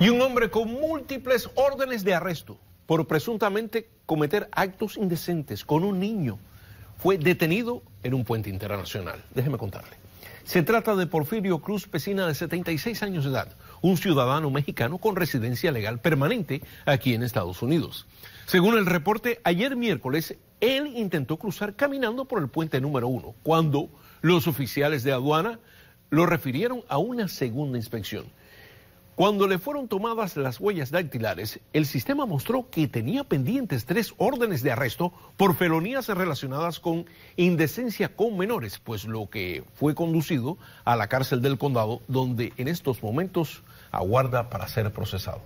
y un hombre con múltiples órdenes de arresto por presuntamente cometer actos indecentes con un niño fue detenido en un puente internacional. Déjeme contarle. Se trata de Porfirio Cruz Pesina, de 76 años de edad, un ciudadano mexicano con residencia legal permanente aquí en Estados Unidos. Según el reporte, ayer miércoles, él intentó cruzar caminando por el puente número uno, cuando los oficiales de aduana lo refirieron a una segunda inspección. Cuando le fueron tomadas las huellas dactilares, el sistema mostró que tenía pendientes tres órdenes de arresto por felonías relacionadas con indecencia con menores, pues lo que fue conducido a la cárcel del condado, donde en estos momentos aguarda para ser procesado.